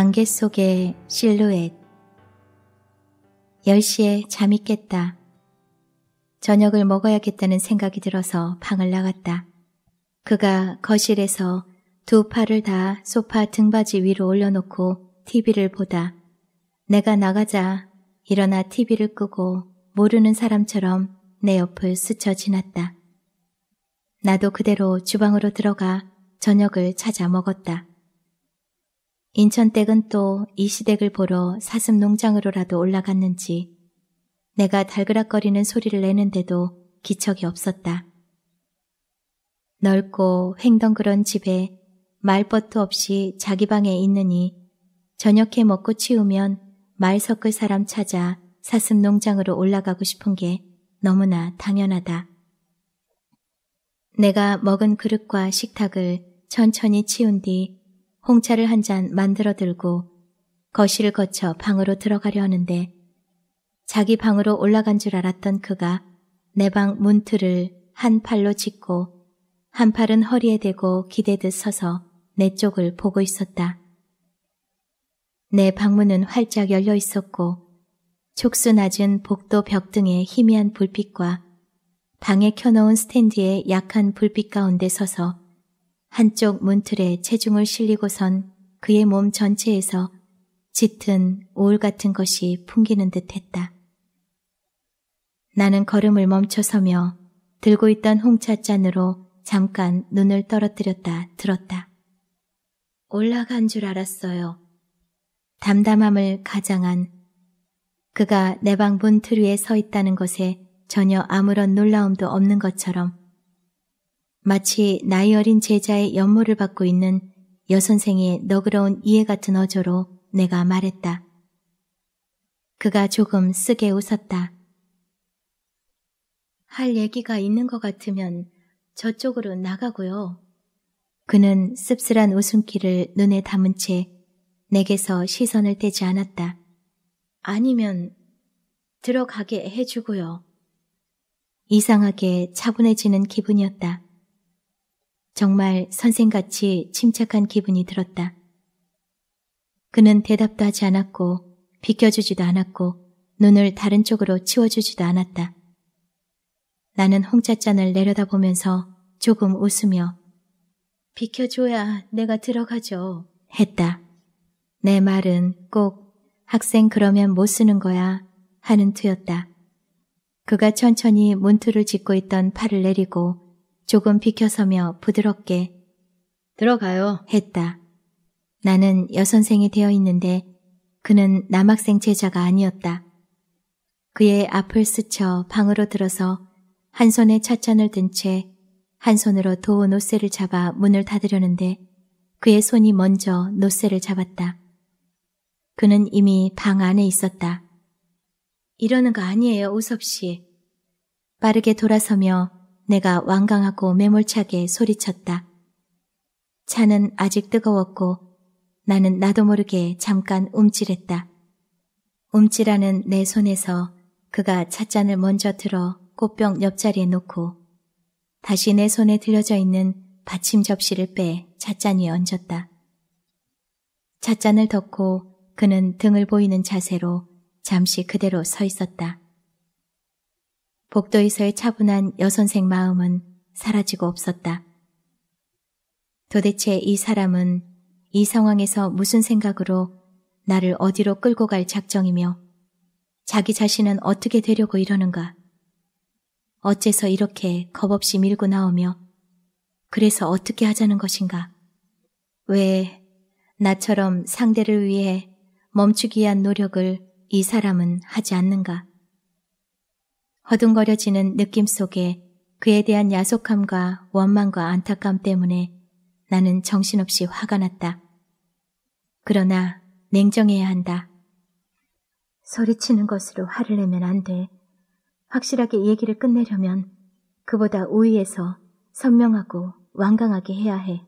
안개 속의 실루엣 10시에 잠이 깼다. 저녁을 먹어야겠다는 생각이 들어서 방을 나갔다. 그가 거실에서 두 팔을 다 소파 등받이 위로 올려놓고 TV를 보다. 내가 나가자 일어나 TV를 끄고 모르는 사람처럼 내 옆을 스쳐 지났다. 나도 그대로 주방으로 들어가 저녁을 찾아 먹었다. 인천댁은 또 이 시댁을 보러 사슴 농장으로라도 올라갔는지 내가 달그락거리는 소리를 내는데도 기척이 없었다. 넓고 횡덩그런 집에 말벗도 없이 자기 방에 있느니 저녁해 먹고 치우면 말 섞을 사람 찾아 사슴 농장으로 올라가고 싶은 게 너무나 당연하다. 내가 먹은 그릇과 식탁을 천천히 치운 뒤 홍차를 한 잔 만들어 들고 거실을 거쳐 방으로 들어가려 하는데 자기 방으로 올라간 줄 알았던 그가 내 방 문틀을 한 팔로 짚고 한 팔은 허리에 대고 기대듯 서서 내 쪽을 보고 있었다. 내 방문은 활짝 열려 있었고 촉수 낮은 복도 벽등의 희미한 불빛과 방에 켜놓은 스탠드의 약한 불빛 가운데 서서 한쪽 문틀에 체중을 실리고선 그의 몸 전체에서 짙은 오울 같은 것이 풍기는 듯 했다. 나는 걸음을 멈춰서며 들고 있던 홍차 잔으로 잠깐 눈을 떨어뜨렸다 들었다. 올라간 줄 알았어요. 담담함을 가장한 그가 내 방 문틀 위에 서 있다는 것에 전혀 아무런 놀라움도 없는 것처럼 마치 나이 어린 제자의 연모를 받고 있는 여선생의 너그러운 이해 같은 어조로 내가 말했다. 그가 조금 쓰게 웃었다. 할 얘기가 있는 것 같으면 저쪽으로 나가고요. 그는 씁쓸한 웃음기를 눈에 담은 채 내게서 시선을 떼지 않았다. 아니면 들어가게 해주고요. 이상하게 차분해지는 기분이었다. 정말 선생같이 침착한 기분이 들었다. 그는 대답도 하지 않았고 비켜주지도 않았고 눈을 다른 쪽으로 치워주지도 않았다. 나는 홍차잔을 내려다보면서 조금 웃으며 비켜줘야 내가 들어가죠 했다. 내 말은 꼭 학생 그러면 못 쓰는 거야 하는 투였다. 그가 천천히 문투를 짓고 있던 팔을 내리고 조금 비켜서며 부드럽게 들어가요 했다. 나는 여선생이 되어 있는데 그는 남학생 제자가 아니었다. 그의 앞을 스쳐 방으로 들어서 한 손에 찻잔을 든 채 한 손으로 도운 노새를 잡아 문을 닫으려는데 그의 손이 먼저 노새를 잡았다. 그는 이미 방 안에 있었다. 이러는 거 아니에요, 우섭 씨. 빠르게 돌아서며 내가 완강하고 매몰차게 소리쳤다. 차는 아직 뜨거웠고 나는 나도 모르게 잠깐 움찔했다. 움찔하는 내 손에서 그가 찻잔을 먼저 들어 꽃병 옆자리에 놓고 다시 내 손에 들려져 있는 받침 접시를 빼 찻잔 위에 얹었다. 찻잔을 덮고 그는 등을 보이는 자세로 잠시 그대로 서 있었다. 복도에서의 차분한 여선생 마음은 사라지고 없었다. 도대체 이 사람은 이 상황에서 무슨 생각으로 나를 어디로 끌고 갈 작정이며 자기 자신은 어떻게 되려고 이러는가. 어째서 이렇게 겁없이 밀고 나오며 그래서 어떻게 하자는 것인가. 왜 나처럼 상대를 위해 멈추기 위한 노력을 이 사람은 하지 않는가. 허둥거려지는 느낌 속에 그에 대한 야속함과 원망과 안타까움 때문에 나는 정신없이 화가 났다. 그러나 냉정해야 한다. 소리치는 것으로 화를 내면 안 돼. 확실하게 얘기를 끝내려면 그보다 우위에서 선명하고 완강하게 해야 해.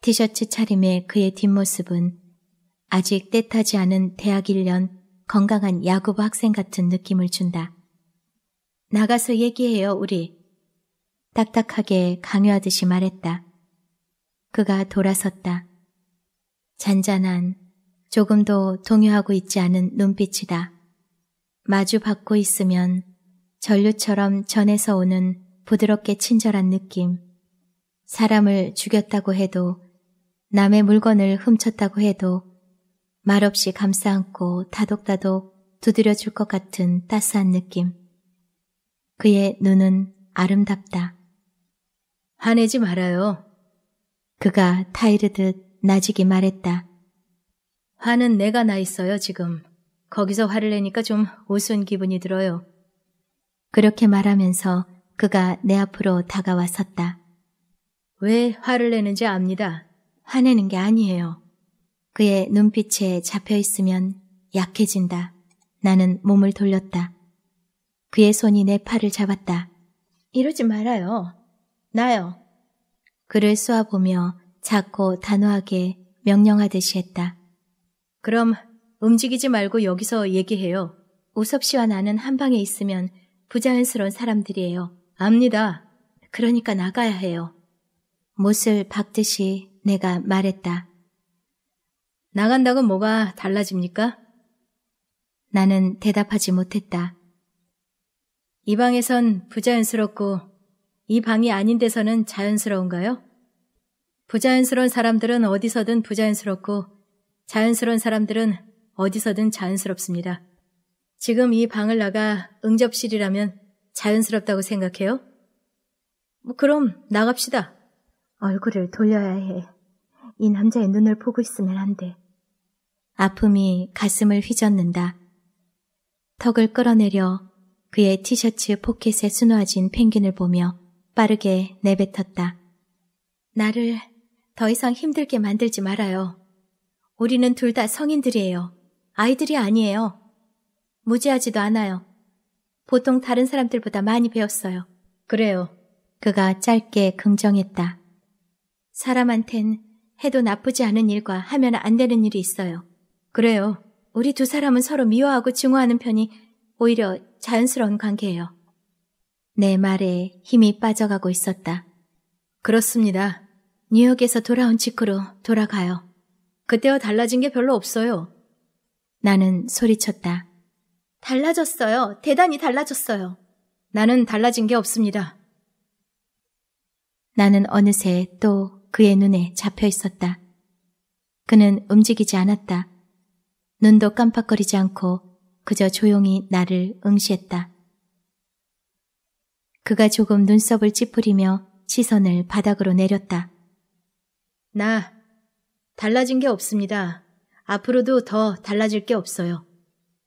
티셔츠 차림의 그의 뒷모습은 아직 때타지 않은 대학 1년 건강한 야구부 학생 같은 느낌을 준다. 나가서 얘기해요, 우리. 딱딱하게 강요하듯이 말했다. 그가 돌아섰다. 잔잔한, 조금도 동요하고 있지 않은 눈빛이다. 마주 받고 있으면 전류처럼 전에서 오는 부드럽게 친절한 느낌. 사람을 죽였다고 해도 남의 물건을 훔쳤다고 해도 말없이 감싸안고 다독다독 두드려줄 것 같은 따스한 느낌. 그의 눈은 아름답다. 화내지 말아요. 그가 타이르듯 나지기 말했다. 화는 내가 나 있어요, 지금. 거기서 화를 내니까 좀 우스운 기분이 들어요. 그렇게 말하면서 그가 내 앞으로 다가왔었다. 왜 화를 내는지 압니다. 화내는 게 아니에요. 그의 눈빛에 잡혀 있으면 약해진다. 나는 몸을 돌렸다. 그의 손이 내 팔을 잡았다. 이러지 말아요. 나요. 그를 쏘아보며 작고 단호하게 명령하듯이 했다. 그럼 움직이지 말고 여기서 얘기해요. 우섭 씨와 나는 한 방에 있으면 부자연스러운 사람들이에요. 압니다. 그러니까 나가야 해요. 못을 박듯이 내가 말했다. 나간다고 뭐가 달라집니까? 나는 대답하지 못했다. 이 방에선 부자연스럽고 이 방이 아닌 데서는 자연스러운가요? 부자연스러운 사람들은 어디서든 부자연스럽고 자연스러운 사람들은 어디서든 자연스럽습니다. 지금 이 방을 나가 응접실이라면 자연스럽다고 생각해요? 뭐 그럼 나갑시다. 얼굴을 돌려야 해. 이 남자의 눈을 보고 있으면 안 돼. 아픔이 가슴을 휘젓는다. 턱을 끌어내려 그의 티셔츠 포켓에 수놓아진 펭귄을 보며 빠르게 내뱉었다. 나를 더 이상 힘들게 만들지 말아요. 우리는 둘 다 성인들이에요. 아이들이 아니에요. 무지하지도 않아요. 보통 다른 사람들보다 많이 배웠어요. 그래요. 그가 짧게 긍정했다. 사람한텐 해도 나쁘지 않은 일과 하면 안 되는 일이 있어요. 그래요. 우리 두 사람은 서로 미워하고 증오하는 편이 오히려 자연스러운 관계예요. 내 말에 힘이 빠져가고 있었다. 그렇습니다. 뉴욕에서 돌아온 직후로 돌아가요. 그때와 달라진 게 별로 없어요. 나는 소리쳤다. 달라졌어요. 대단히 달라졌어요. 나는 달라진 게 없습니다. 나는 어느새 또 그의 눈에 잡혀 있었다. 그는 움직이지 않았다. 눈도 깜빡거리지 않고 그저 조용히 나를 응시했다. 그가 조금 눈썹을 찌푸리며 시선을 바닥으로 내렸다. 나 달라진 게 없습니다. 앞으로도 더 달라질 게 없어요.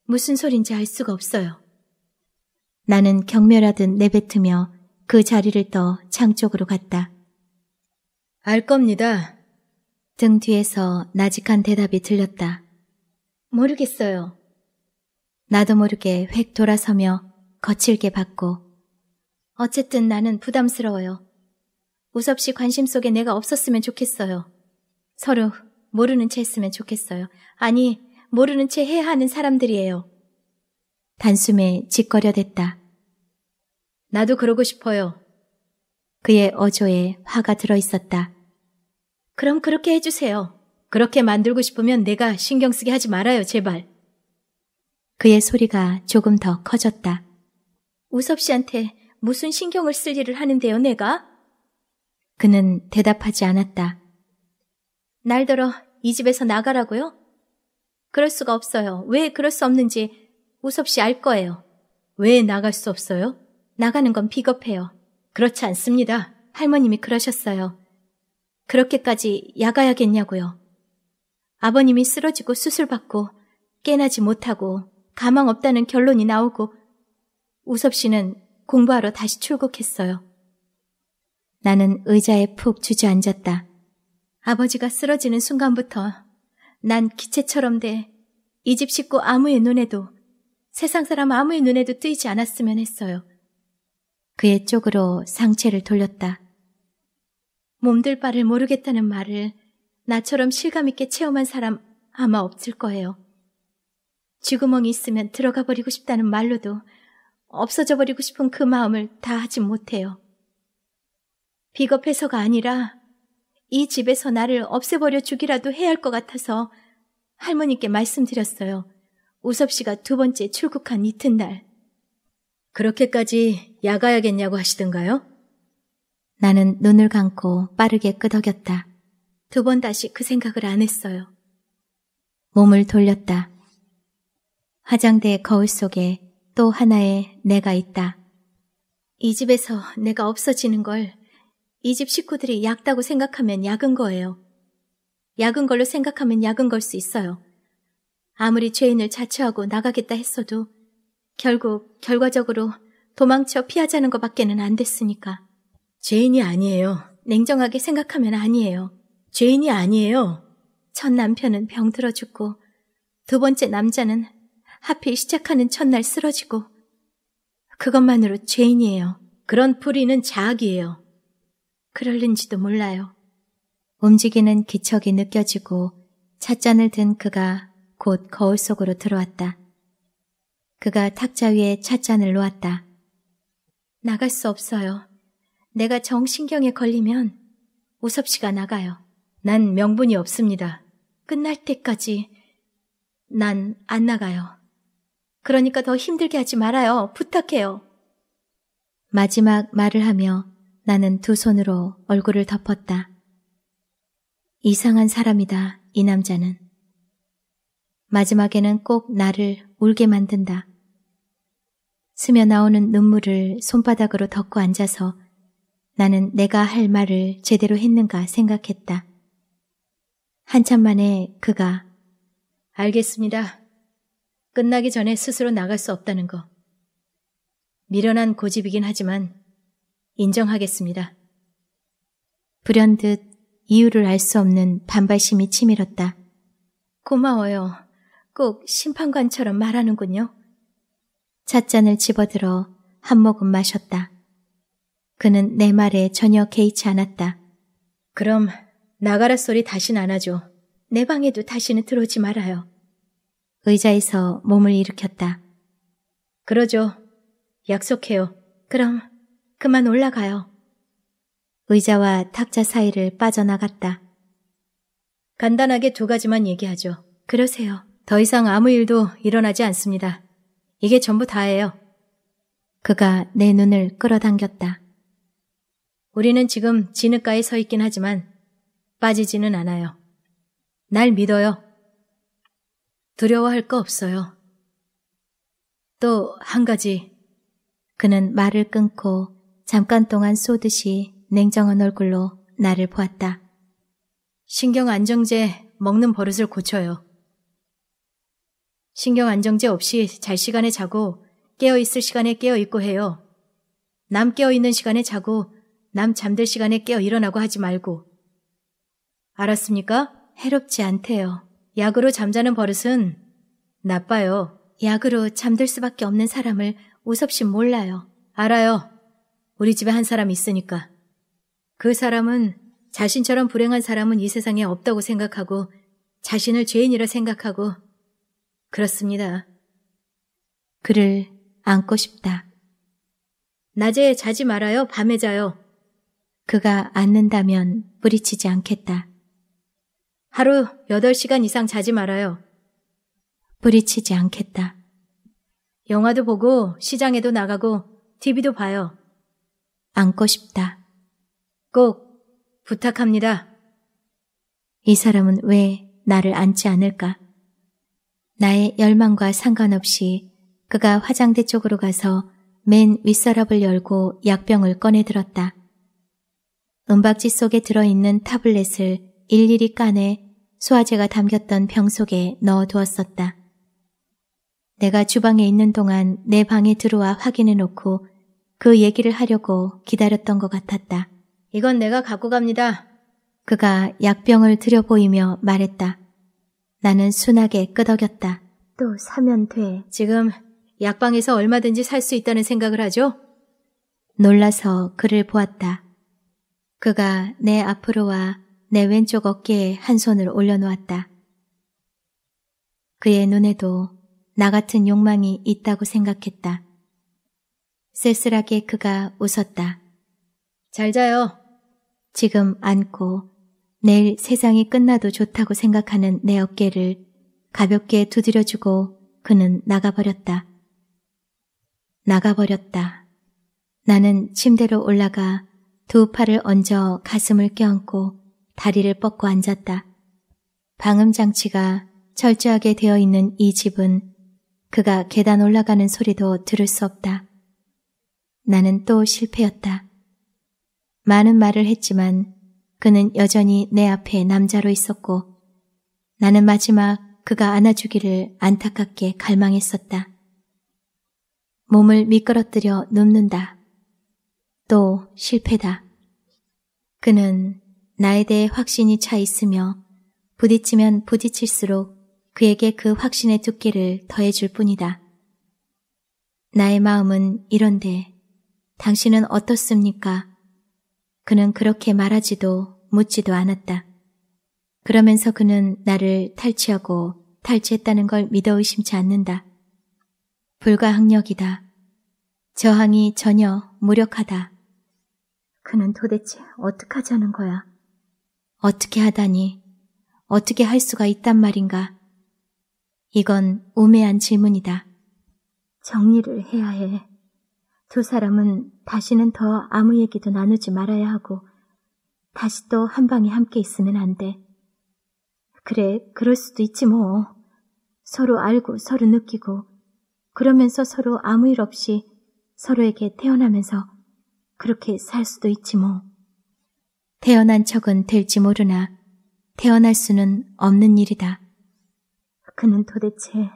무슨 소린지 알 수가 없어요. 나는 경멸하듯 내뱉으며 그 자리를 떠창 쪽으로 갔다. 알 겁니다. 등 뒤에서 나직한 대답이 들렸다. 모르겠어요. 나도 모르게 획 돌아서며 거칠게 봤고 어쨌든 나는 부담스러워요. 우섭 씨 관심 속에 내가 없었으면 좋겠어요. 서로 모르는 채 했으면 좋겠어요. 아니, 모르는 채 해야 하는 사람들이에요. 단숨에 짓거려댔다. 나도 그러고 싶어요. 그의 어조에 화가 들어 있었다. 그럼 그렇게 해주세요. 그렇게 만들고 싶으면 내가 신경 쓰게 하지 말아요, 제발. 그의 소리가 조금 더 커졌다. 우섭 씨한테 무슨 신경을 쓸 일을 하는데요, 내가? 그는 대답하지 않았다. 날더러 이 집에서 나가라고요? 그럴 수가 없어요. 왜 그럴 수 없는지 우섭 씨 알 거예요. 왜 나갈 수 없어요? 나가는 건 비겁해요. 그렇지 않습니다. 할머님이 그러셨어요. 그렇게까지 야가야겠냐고요. 아버님이 쓰러지고 수술받고 깨나지 못하고 가망 없다는 결론이 나오고 우섭 씨는 공부하러 다시 출국했어요. 나는 의자에 푹 주저앉았다. 아버지가 쓰러지는 순간부터 난 기체처럼 돼 이 집 식구 아무의 눈에도 세상 사람 아무의 눈에도 뜨이지 않았으면 했어요. 그의 쪽으로 상체를 돌렸다. 몸둘 바를 모르겠다는 말을 나처럼 실감 있게 체험한 사람 아마 없을 거예요. 쥐구멍이 있으면 들어가 버리고 싶다는 말로도 없어져 버리고 싶은 그 마음을 다 하지 못해요. 비겁해서가 아니라 이 집에서 나를 없애버려 주기라도 해야 할 것 같아서 할머니께 말씀드렸어요. 우섭 씨가 두 번째 출국한 이튿날. 그렇게까지 야가야겠냐고 하시던가요? 나는 눈을 감고 빠르게 끄덕였다. 두 번 다시 그 생각을 안 했어요. 몸을 돌렸다. 화장대 거울 속에 또 하나의 내가 있다. 이 집에서 내가 없어지는 걸 이 집 식구들이 약다고 생각하면 약은 거예요. 약은 걸로 생각하면 약은 걸 수 있어요. 아무리 죄인을 자처하고 나가겠다 했어도 결국 결과적으로 도망쳐 피하자는 것밖에는 안 됐으니까. 죄인이 아니에요. 냉정하게 생각하면 아니에요. 죄인이 아니에요. 첫 남편은 병들어 죽고 두 번째 남자는 하필 시작하는 첫날 쓰러지고 그것만으로 죄인이에요. 그런 풀이는 자학이에요. 그럴는지도 몰라요. 움직이는 기척이 느껴지고 찻잔을 든 그가 곧 거울 속으로 들어왔다. 그가 탁자 위에 찻잔을 놓았다. 나갈 수 없어요. 내가 정신경에 걸리면 오섭 씨가 나가요. 난 명분이 없습니다. 끝날 때까지 난 안 나가요. 그러니까 더 힘들게 하지 말아요. 부탁해요. 마지막 말을 하며 나는 두 손으로 얼굴을 덮었다. 이상한 사람이다, 이 남자는. 마지막에는 꼭 나를 울게 만든다. 스며 나오는 눈물을 손바닥으로 덮고 앉아서 나는 내가 할 말을 제대로 했는가 생각했다. 한참 만에 그가 알겠습니다. 끝나기 전에 스스로 나갈 수 없다는 거. 미련한 고집이긴 하지만 인정하겠습니다. 불현듯 이유를 알 수 없는 반발심이 치밀었다. 고마워요. 꼭 심판관처럼 말하는군요. 찻잔을 집어들어 한 모금 마셨다. 그는 내 말에 전혀 개의치 않았다. 그럼 나가라 소리 다신 안 하죠. 내 방에도 다시는 들어오지 말아요. 의자에서 몸을 일으켰다. 그러죠. 약속해요. 그럼 그만 올라가요. 의자와 탁자 사이를 빠져나갔다. 간단하게 두 가지만 얘기하죠. 그러세요. 더 이상 아무 일도 일어나지 않습니다. 이게 전부 다예요. 그가 내 눈을 끌어당겼다. 우리는 지금 진흙가에 서 있긴 하지만 빠지지는 않아요. 날 믿어요. 두려워할 거 없어요. 또 한 가지. 그는 말을 끊고 잠깐 동안 쏘듯이 냉정한 얼굴로 나를 보았다. 신경 안정제 먹는 버릇을 고쳐요. 신경 안정제 없이 잘 시간에 자고 깨어있을 시간에 깨어있고 해요. 남 깨어있는 시간에 자고 남 잠들 시간에 깨어 일어나고 하지 말고. 알았습니까? 해롭지 않대요. 약으로 잠자는 버릇은 나빠요. 약으로 잠들 수밖에 없는 사람을 오섭씨 몰라요. 알아요. 우리 집에 한 사람 있으니까. 그 사람은 자신처럼 불행한 사람은 이 세상에 없다고 생각하고 자신을 죄인이라 생각하고 그렇습니다. 그를 안고 싶다. 낮에 자지 말아요. 밤에 자요. 그가 앉는다면 뿌리치지 않겠다. 하루 8시간 이상 자지 말아요. 뿌리치지 않겠다. 영화도 보고 시장에도 나가고 TV도 봐요. 안고 싶다. 꼭 부탁합니다. 이 사람은 왜 나를 안지 않을까? 나의 열망과 상관없이 그가 화장대 쪽으로 가서 맨 윗서랍을 열고 약병을 꺼내들었다. 은박지 속에 들어있는 타블렛을 일일이 까내 소화제가 담겼던 병 속에 넣어두었었다. 내가 주방에 있는 동안 내 방에 들어와 확인해 놓고 그 얘기를 하려고 기다렸던 것 같았다. 이건 내가 갖고 갑니다. 그가 약병을 들여보이며 말했다. 나는 순하게 끄덕였다. 또 사면 돼. 지금 약방에서 얼마든지 살 수 있다는 생각을 하죠? 놀라서 그를 보았다. 그가 내 앞으로 와내 왼쪽 어깨에 한 손을 올려놓았다. 그의 눈에도 나 같은 욕망이 있다고 생각했다. 쓸쓸하게 그가 웃었다. 잘 자요. 지금 안고 내일 세상이 끝나도 좋다고 생각하는 내 어깨를 가볍게 두드려주고 그는 나가버렸다. 나가버렸다. 나는 침대로 올라가 두 팔을 얹어 가슴을 껴안고 다리를 뻗고 앉았다. 방음장치가 철저하게 되어 있는 이 집은 그가 계단 올라가는 소리도 들을 수 없다. 나는 또 실패였다. 많은 말을 했지만 그는 여전히 내 앞에 남자로 있었고 나는 마지막 그가 안아주기를 안타깝게 갈망했었다. 몸을 미끄러뜨려 눕는다. 또 실패다. 그는 나에 대해 확신이 차 있으며 부딪히면 부딪힐수록 그에게 그 확신의 두께를 더해줄 뿐이다. 나의 마음은 이런데 당신은 어떻습니까? 그는 그렇게 말하지도 묻지도 않았다. 그러면서 그는 나를 탈취하고 탈취했다는 걸 믿어 의심치 않는다. 불가항력이다. 저항이 전혀 무력하다. 그는 도대체 어떡하자는 거야? 어떻게 하다니, 어떻게 할 수가 있단 말인가. 이건 우매한 질문이다. 정리를 해야 해. 두 사람은 다시는 더 아무 얘기도 나누지 말아야 하고, 다시 또 한 방에 함께 있으면 안 돼. 그래, 그럴 수도 있지 뭐. 서로 알고 서로 느끼고, 그러면서 서로 아무 일 없이 서로에게 태어나면서 그렇게 살 수도 있지 뭐. 태어난 척은 될지 모르나 태어날 수는 없는 일이다. 그는 도대체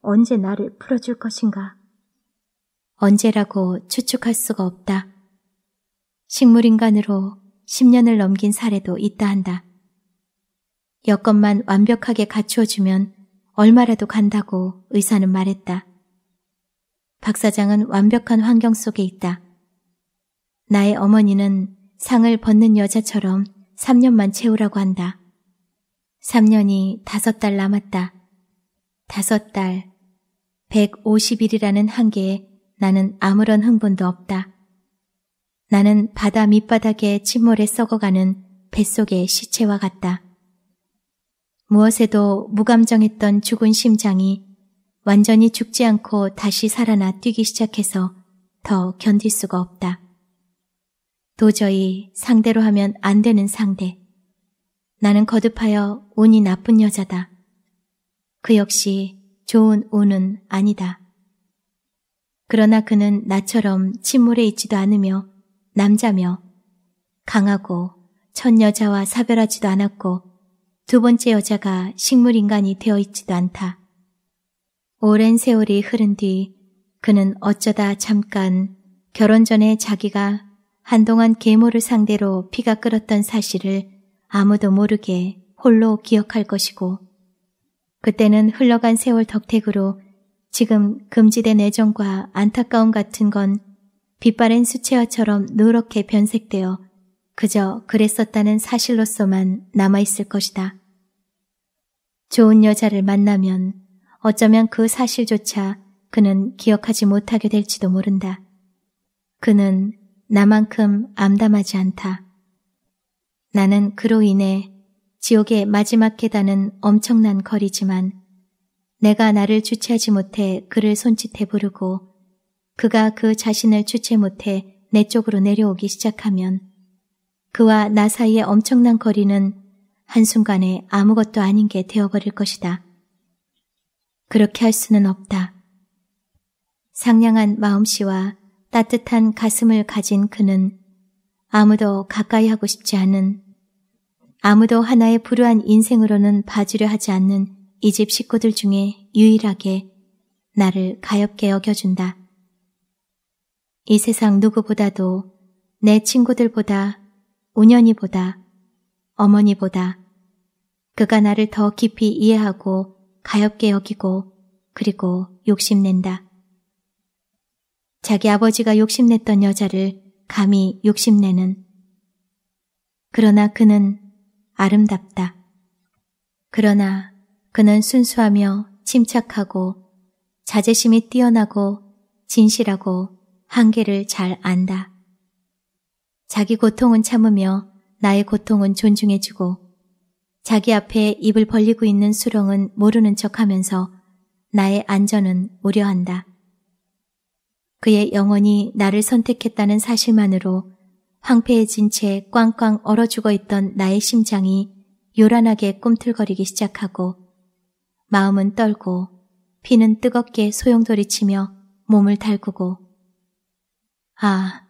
언제 나를 풀어줄 것인가? 언제라고 추측할 수가 없다. 식물인간으로 10년을 넘긴 사례도 있다 한다. 여건만 완벽하게 갖추어주면 얼마라도 간다고 의사는 말했다. 박 사장은 완벽한 환경 속에 있다. 나의 어머니는 상을 벗는 여자처럼 3년만 채우라고 한다. 3년이 다섯 달 남았다. 다섯 달, 150일이라는 한계에 나는 아무런 흥분도 없다. 나는 바다 밑바닥에 침몰에 썩어가는 뱃속의 시체와 같다. 무엇에도 무감정했던 죽은 심장이 완전히 죽지 않고 다시 살아나 뛰기 시작해서 더 견딜 수가 없다. 도저히 상대로 하면 안 되는 상대. 나는 거듭하여 운이 나쁜 여자다. 그 역시 좋은 운은 아니다. 그러나 그는 나처럼 침몰해 있지도 않으며 남자며 강하고 첫 여자와 사별하지도 않았고 두 번째 여자가 식물인간이 되어 있지도 않다. 오랜 세월이 흐른 뒤 그는 어쩌다 잠깐 결혼 전에 자기가 한동안 계모를 상대로 피가 끓었던 사실을 아무도 모르게 홀로 기억할 것이고 그때는 흘러간 세월 덕택으로 지금 금지된 애정과 안타까움 같은 건 빛바랜 수채화처럼 누렇게 변색되어 그저 그랬었다는 사실로서만 남아있을 것이다. 좋은 여자를 만나면 어쩌면 그 사실조차 그는 기억하지 못하게 될지도 모른다. 그는 나만큼 암담하지 않다. 나는 그로 인해 지옥의 마지막 계단은 엄청난 거리지만 내가 나를 주체하지 못해 그를 손짓해 부르고 그가 그 자신을 주체 못해 내 쪽으로 내려오기 시작하면 그와 나 사이의 엄청난 거리는 한순간에 아무것도 아닌 게 되어버릴 것이다. 그렇게 할 수는 없다. 상냥한 마음씨와 따뜻한 가슴을 가진 그는 아무도 가까이 하고 싶지 않은 아무도 하나의 불우한 인생으로는 봐주려 하지 않는 이 집 식구들 중에 유일하게 나를 가엽게 여겨준다. 이 세상 누구보다도 내 친구들보다 운연이보다 어머니보다 그가 나를 더 깊이 이해하고 가엽게 여기고 그리고 욕심낸다. 자기 아버지가 욕심냈던 여자를 감히 욕심내는 그러나 그는 아름답다. 그러나 그는 순수하며 침착하고 자제심이 뛰어나고 진실하고 한계를 잘 안다. 자기 고통은 참으며 나의 고통은 존중해주고 자기 앞에 입을 벌리고 있는 수렁은 모르는 척하면서 나의 안전은 우려한다. 그의 영혼이 나를 선택했다는 사실만으로 황폐해진 채 꽝꽝 얼어 죽어 있던 나의 심장이 요란하게 꿈틀거리기 시작하고 마음은 떨고 피는 뜨겁게 소용돌이치며 몸을 달구고 아,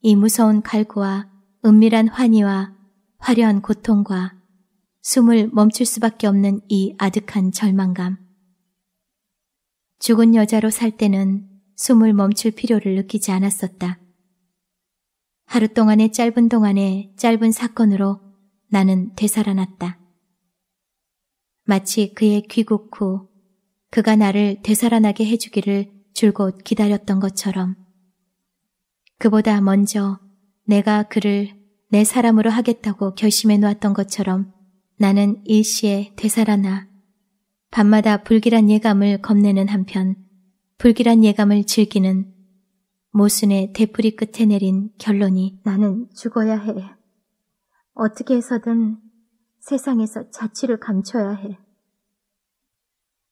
이 무서운 갈구와 은밀한 환희와 화려한 고통과 숨을 멈출 수밖에 없는 이 아득한 절망감. 죽은 여자로 살 때는 숨을 멈출 필요를 느끼지 않았었다. 하루 동안의 짧은 동안의 짧은 사건으로 나는 되살아났다. 마치 그의 귀국 후 그가 나를 되살아나게 해주기를 줄곧 기다렸던 것처럼 그보다 먼저 내가 그를 내 사람으로 하겠다고 결심해 놓았던 것처럼 나는 일시에 되살아나 밤마다 불길한 예감을 겁내는 한편 불길한 예감을 즐기는 모순의 대풀이 끝에 내린 결론이 나는 죽어야 해. 어떻게 해서든 세상에서 자취를 감춰야 해.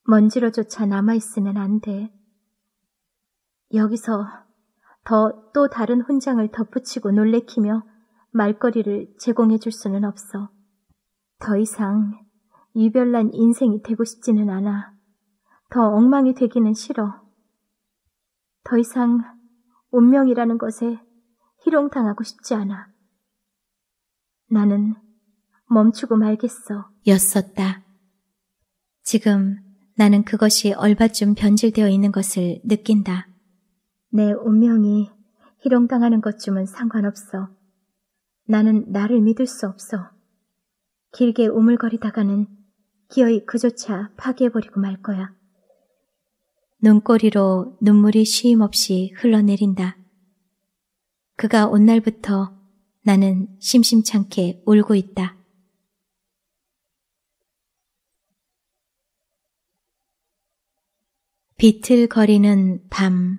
먼지로조차 남아있으면 안 돼. 여기서 더 또 다른 훈장을 덧붙이고 놀래키며 말거리를 제공해 줄 수는 없어. 더 이상 유별난 인생이 되고 싶지는 않아. 더 엉망이 되기는 싫어. 더 이상 운명이라는 것에 희롱당하고 싶지 않아. 나는 멈추고 말겠어. 였었다. 지금 나는 그것이 얼마쯤 변질되어 있는 것을 느낀다. 내 운명이 희롱당하는 것쯤은 상관없어. 나는 나를 믿을 수 없어. 길게 우물거리다가는 기어이 그조차 파괴해버리고 말 거야. 눈꼬리로 눈물이 쉼없이 흘러내린다. 그가 온 날부터 나는 심심찮게 울고 있다. 비틀거리는 밤.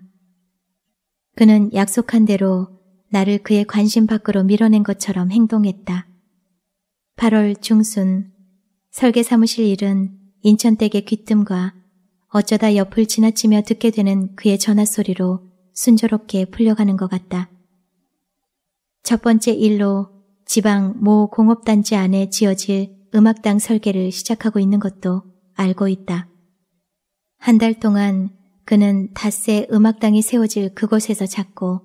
그는 약속한 대로 나를 그의 관심 밖으로 밀어낸 것처럼 행동했다. 8월 중순 설계 사무실 일은 인천댁의 귀뜸과 어쩌다 옆을 지나치며 듣게 되는 그의 전화소리로 순조롭게 풀려가는 것 같다. 첫 번째 일로 지방 모 공업단지 안에 지어질 음악당 설계를 시작하고 있는 것도 알고 있다. 한 달 동안 그는 닷새 음악당이 세워질 그곳에서 잤고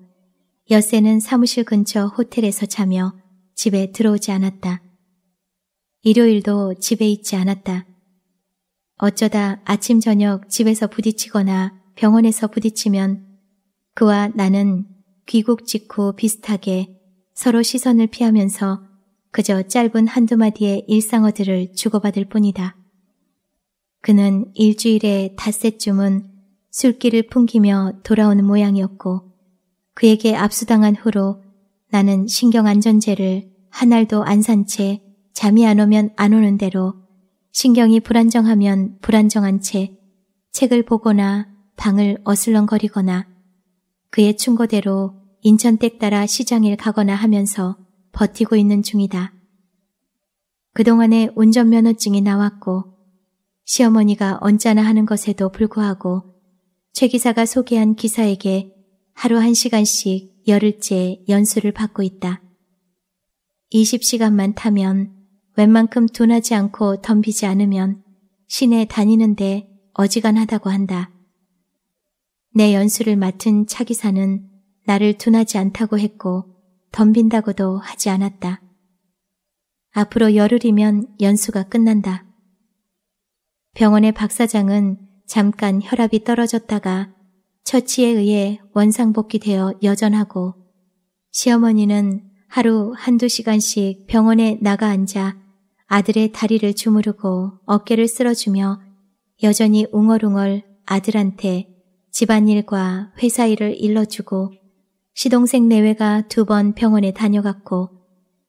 엿새는 사무실 근처 호텔에서 자며 집에 들어오지 않았다. 일요일도 집에 있지 않았다. 어쩌다 아침 저녁 집에서 부딪히거나 병원에서 부딪히면 그와 나는 귀국 직후 비슷하게 서로 시선을 피하면서 그저 짧은 한두 마디의 일상어들을 주고받을 뿐이다. 그는 일주일에 닷새쯤은 술기를 풍기며 돌아오는 모양이었고 그에게 압수당한 후로 나는 신경안전제를 한 알도 안 산 채 잠이 안 오면 안 오는 대로 신경이 불안정하면 불안정한 채 책을 보거나 방을 어슬렁거리거나 그의 충고대로 인천댁 따라 시장일 가거나 하면서 버티고 있는 중이다. 그동안에 운전면허증이 나왔고 시어머니가 언짢아 하는 것에도 불구하고 최 기사가 소개한 기사에게 하루 한 시간씩 열흘째 연수를 받고 있다. 20시간만 타면 웬만큼 둔하지 않고 덤비지 않으면 시내 다니는데 어지간하다고 한다. 내 연수를 맡은 차기사는 나를 둔하지 않다고 했고 덤빈다고도 하지 않았다. 앞으로 열흘이면 연수가 끝난다. 병원의 박 사장은 잠깐 혈압이 떨어졌다가 처치에 의해 원상복귀되어 여전하고 시어머니는 하루 한두 시간씩 병원에 나가 앉아 아들의 다리를 주무르고 어깨를 쓸어주며 여전히 웅얼웅얼 아들한테 집안일과 회사일을 일러주고 시동생 내외가 두 번 병원에 다녀갔고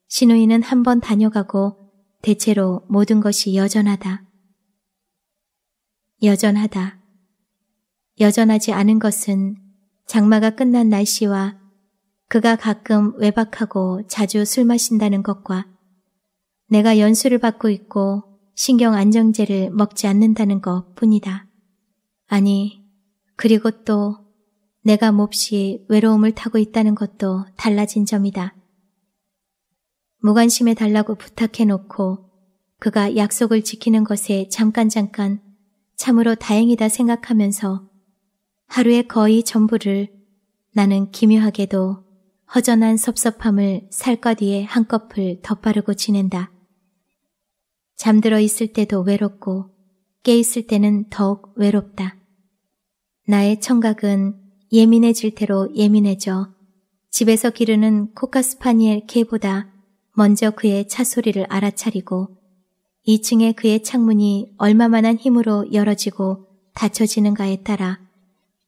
신우이는 한 번 다녀가고 대체로 모든 것이 여전하다. 여전하다. 여전하지 않은 것은 장마가 끝난 날씨와 그가 가끔 외박하고 자주 술 마신다는 것과 내가 연수를 받고 있고 신경 안정제를 먹지 않는다는 것 뿐이다. 아니, 그리고 또 내가 몹시 외로움을 타고 있다는 것도 달라진 점이다. 무관심해 달라고 부탁해놓고 그가 약속을 지키는 것에 잠깐 잠깐 참으로 다행이다 생각하면서 하루의 거의 전부를 나는 기묘하게도 허전한 섭섭함을 살과 뒤에 한꺼풀 덧바르고 지낸다. 잠들어 있을 때도 외롭고 깨 있을 때는 더욱 외롭다. 나의 청각은 예민해질 테로 예민해져 집에서 기르는 코카스파니엘 개보다 먼저 그의 차소리를 알아차리고 2층의 그의 창문이 얼마만한 힘으로 열어지고 닫혀지는가에 따라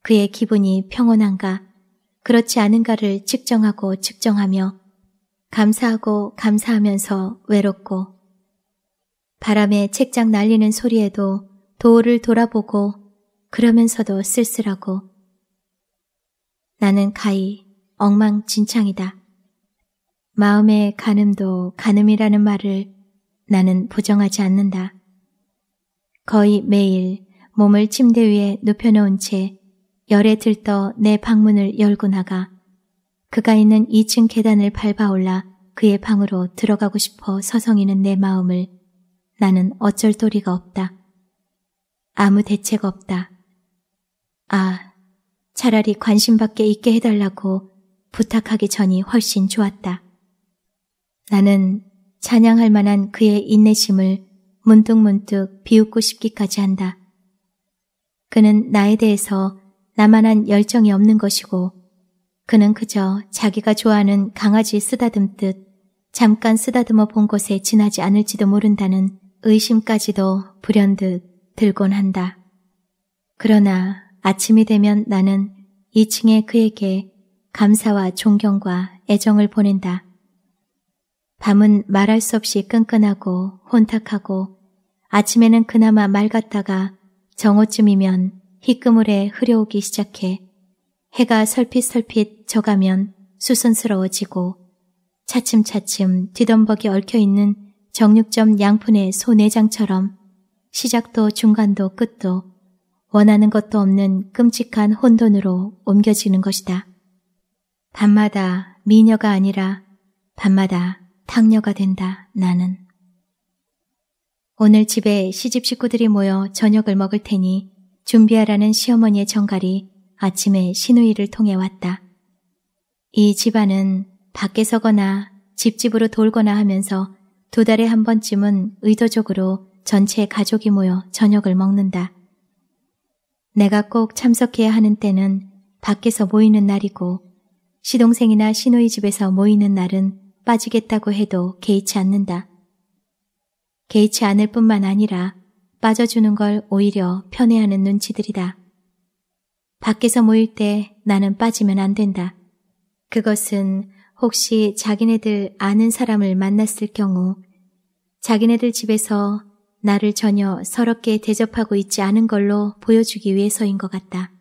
그의 기분이 평온한가 그렇지 않은가를 측정하고 측정하며 감사하고 감사하면서 외롭고 바람에 책장 날리는 소리에도 도를 돌아보고 그러면서도 쓸쓸하고 나는 가히 엉망진창이다. 마음의 가늠도 가늠이라는 말을 나는 부정하지 않는다. 거의 매일 몸을 침대 위에 눕혀놓은 채 열에 들떠 내 방문을 열고 나가 그가 있는 2층 계단을 밟아올라 그의 방으로 들어가고 싶어 서성이는 내 마음을 나는 어쩔 도리가 없다. 아무 대책 없다. 아, 차라리 관심 밖에 있게 해달라고 부탁하기 전이 훨씬 좋았다. 나는 찬양할 만한 그의 인내심을 문득문득 비웃고 싶기까지 한다. 그는 나에 대해서 나만한 열정이 없는 것이고 그는 그저 자기가 좋아하는 강아지 쓰다듬듯 잠깐 쓰다듬어 본 것에 지나지 않을지도 모른다는 의심까지도 불현듯 들곤 한다. 그러나 아침이 되면 나는 2층에 그에게 감사와 존경과 애정을 보낸다. 밤은 말할 수 없이 끈끈하고 혼탁하고 아침에는 그나마 맑았다가 정오쯤이면 희끄물에 흐려오기 시작해 해가 설핏설핏 져가면 수선스러워지고 차츰차츰 뒤덤벅이 얽혀있는 정육점 양푼의 소내장처럼 시작도 중간도 끝도 원하는 것도 없는 끔찍한 혼돈으로 옮겨지는 것이다. 밤마다 미녀가 아니라 밤마다 탕녀가 된다 나는. 오늘 집에 시집 식구들이 모여 저녁을 먹을 테니 준비하라는 시어머니의 정갈이 아침에 신우이를 통해 왔다. 이 집안은 밖에 서거나 집집으로 돌거나 하면서 두 달에 한 번쯤은 의도적으로 전체 가족이 모여 저녁을 먹는다. 내가 꼭 참석해야 하는 때는 밖에서 모이는 날이고 시동생이나 시누이 집에서 모이는 날은 빠지겠다고 해도 개의치 않는다. 개의치 않을 뿐만 아니라 빠져주는 걸 오히려 편애하는 눈치들이다. 밖에서 모일 때 나는 빠지면 안 된다. 그것은 혹시 자기네들 아는 사람을 만났을 경우 자기네들 집에서 나를 전혀 서럽게 대접하고 있지 않은 걸로 보여주기 위해서인 것 같다.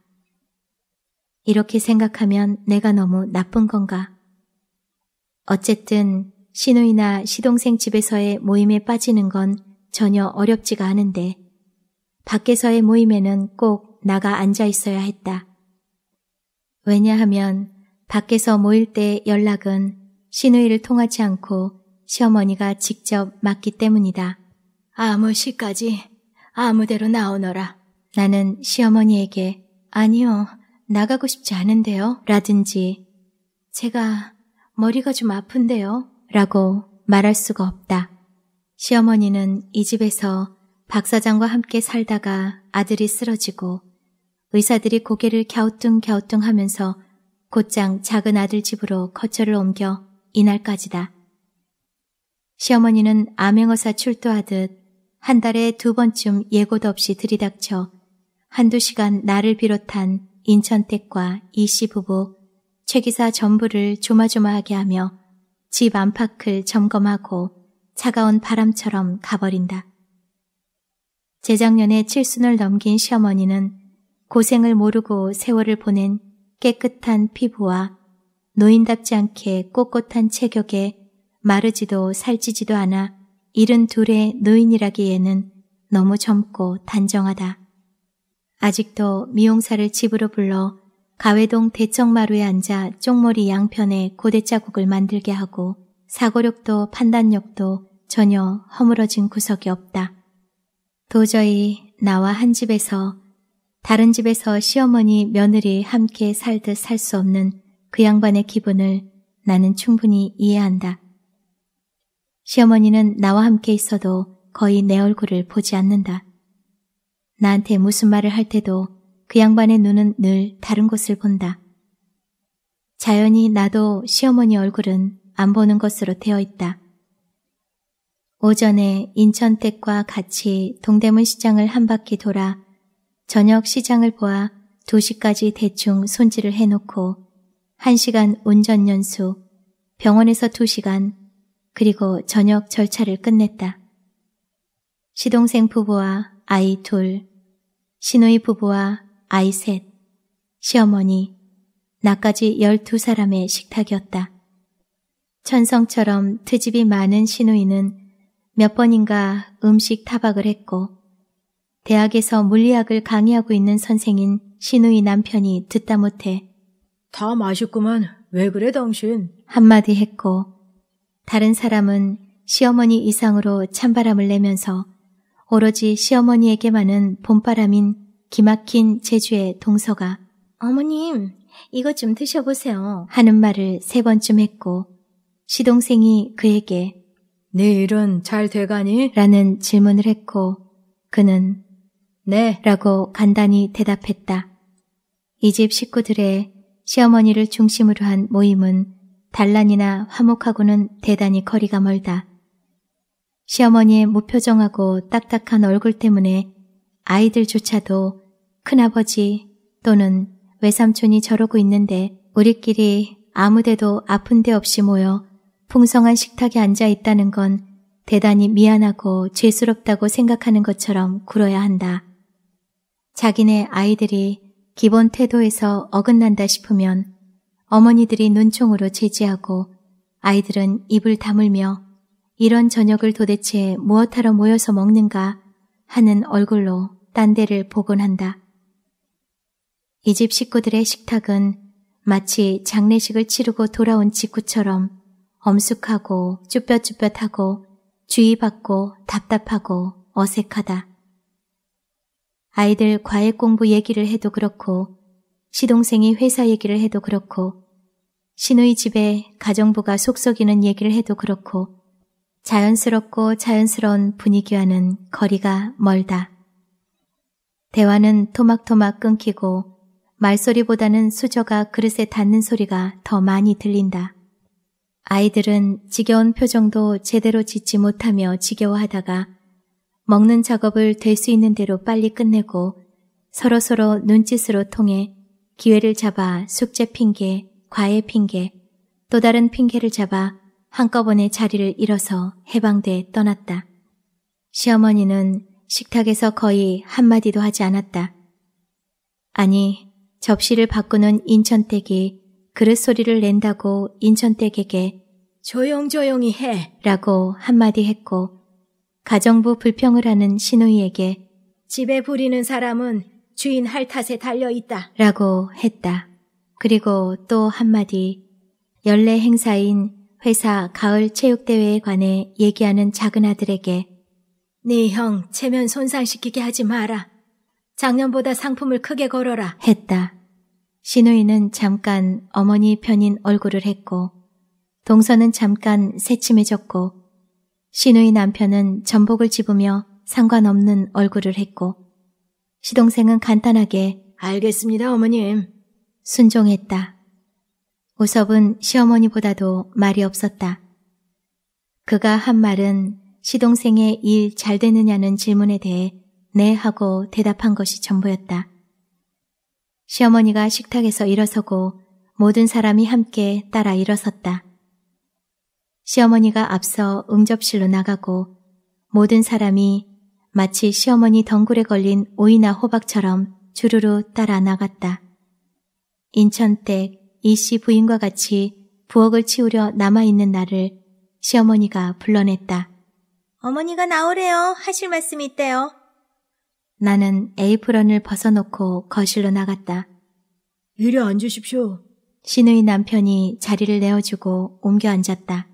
이렇게 생각하면 내가 너무 나쁜 건가? 어쨌든 시누이나 시동생 집에서의 모임에 빠지는 건 전혀 어렵지가 않은데 밖에서의 모임에는 꼭 나가 앉아 있어야 했다. 왜냐하면 밖에서 모일 때 연락은 신이를 통하지 않고 시어머니가 직접 맡기 때문이다. 아무 시까지 아무대로 나오너라. 나는 시어머니에게 아니요, 나가고 싶지 않은데요. 라든지 제가 머리가 좀 아픈데요. 라고 말할 수가 없다. 시어머니는 이 집에서 박 사장과 함께 살다가 아들이 쓰러지고 의사들이 고개를 갸우뚱갸우뚱 하면서 곧장 작은 아들 집으로 거처를 옮겨 이날까지다. 시어머니는 암행어사 출두하듯 한 달에 두 번쯤 예고도 없이 들이닥쳐 한두 시간 나를 비롯한 인천댁과 이씨 부부, 최기사 전부를 조마조마하게 하며 집 안팎을 점검하고 차가운 바람처럼 가버린다. 재작년에 칠순을 넘긴 시어머니는 고생을 모르고 세월을 보낸 깨끗한 피부와 노인답지 않게 꼿꼿한 체격에 마르지도 살찌지도 않아 이른 둘의 노인이라기에는 너무 젊고 단정하다. 아직도 미용사를 집으로 불러 가외동 대청마루에 앉아 쪽머리 양편에 고대 자국을 만들게 하고 사고력도 판단력도 전혀 허물어진 구석이 없다. 도저히 나와 한 집에서 다른 집에서 시어머니, 며느리 함께 살듯 살 수 없는 그 양반의 기분을 나는 충분히 이해한다. 시어머니는 나와 함께 있어도 거의 내 얼굴을 보지 않는다. 나한테 무슨 말을 할 때도 그 양반의 눈은 늘 다른 곳을 본다. 자연히 나도 시어머니 얼굴은 안 보는 것으로 되어 있다. 오전에 인천댁과 같이 동대문 시장을 한 바퀴 돌아 저녁 시장을 보아 2시까지 대충 손질을 해놓고 1시간 운전 연수, 병원에서 2시간, 그리고 저녁 절차를 끝냈다. 시동생 부부와 아이 둘, 시누이 부부와 아이 셋, 시어머니, 나까지 12사람의 식탁이었다. 천성처럼 트집이 많은 시누이는 몇 번인가 음식 타박을 했고 대학에서 물리학을 강의하고 있는 선생인 신우의 남편이 듣다 못해 다 맛있구만. 왜 그래 당신? 한마디 했고 다른 사람은 시어머니 이상으로 찬바람을 내면서 오로지 시어머니에게만은 봄바람인 기막힌 제주의 동서가 어머님 이것 좀 드셔보세요 하는 말을 세 번쯤 했고 시동생이 그에게 내 일은 잘 돼가니? 라는 질문을 했고 그는 네. 라고 간단히 대답했다. 이 집 식구들의 시어머니를 중심으로 한 모임은 단란이나 화목하고는 대단히 거리가 멀다. 시어머니의 무표정하고 딱딱한 얼굴 때문에 아이들조차도 큰아버지 또는 외삼촌이 저러고 있는데 우리끼리 아무데도 아픈 데 없이 모여 풍성한 식탁에 앉아 있다는 건 대단히 미안하고 죄스럽다고 생각하는 것처럼 굴어야 한다. 자기네 아이들이 기본 태도에서 어긋난다 싶으면 어머니들이 눈총으로 제지하고 아이들은 입을 다물며 이런 저녁을 도대체 무엇하러 모여서 먹는가 하는 얼굴로 딴 데를 보곤 한다. 이 집 식구들의 식탁은 마치 장례식을 치르고 돌아온 직구처럼 엄숙하고 쭈뼛쭈뼛하고 주의받고 답답하고 어색하다. 아이들 과외 공부 얘기를 해도 그렇고 시동생이 회사 얘기를 해도 그렇고 신우의 집에 가정부가 속썩이는 얘기를 해도 그렇고 자연스럽고 자연스러운 분위기와는 거리가 멀다. 대화는 토막토막 끊기고 말소리보다는 수저가 그릇에 닿는 소리가 더 많이 들린다. 아이들은 지겨운 표정도 제대로 짓지 못하며 지겨워하다가 먹는 작업을 될 수 있는 대로 빨리 끝내고 서로서로 눈짓으로 통해 기회를 잡아 숙제 핑계, 과외 핑계, 또 다른 핑계를 잡아 한꺼번에 자리를 잃어서 해방돼 떠났다. 시어머니는 식탁에서 거의 한마디도 하지 않았다. 아니, 접시를 바꾸는 인천댁이 그릇 소리를 낸다고 인천댁에게 조용조용히 해! 라고 한마디 했고 가정부 불평을 하는 시누이에게 집에 부리는 사람은 주인 할 탓에 달려 있다. 라고 했다. 그리고 또 한마디 연례 행사인 회사 가을 체육대회에 관해 얘기하는 작은 아들에게 네 형 체면 손상시키게 하지 마라. 작년보다 상품을 크게 걸어라. 했다. 신우이는 잠깐 어머니 편인 얼굴을 했고 동서는 잠깐 새침해졌고 신우의 남편은 전복을 집으며 상관없는 얼굴을 했고 시동생은 간단하게 알겠습니다, 어머님. 순종했다. 우섭은 시어머니보다도 말이 없었다. 그가 한 말은 시동생의 일 잘 되느냐는 질문에 대해 네 하고 대답한 것이 전부였다. 시어머니가 식탁에서 일어서고 모든 사람이 함께 따라 일어섰다. 시어머니가 앞서 응접실로 나가고 모든 사람이 마치 시어머니 덩굴에 걸린 오이나 호박처럼 주르르 따라 나갔다. 인천댁 이씨 부인과 같이 부엌을 치우려 남아있는 나를 시어머니가 불러냈다. 어머니가 나오래요. 하실 말씀이 있대요. 나는 에이프런을 벗어놓고 거실로 나갔다. 이리 앉으십시오. 신우의 남편이 자리를 내어주고 옮겨 앉았다.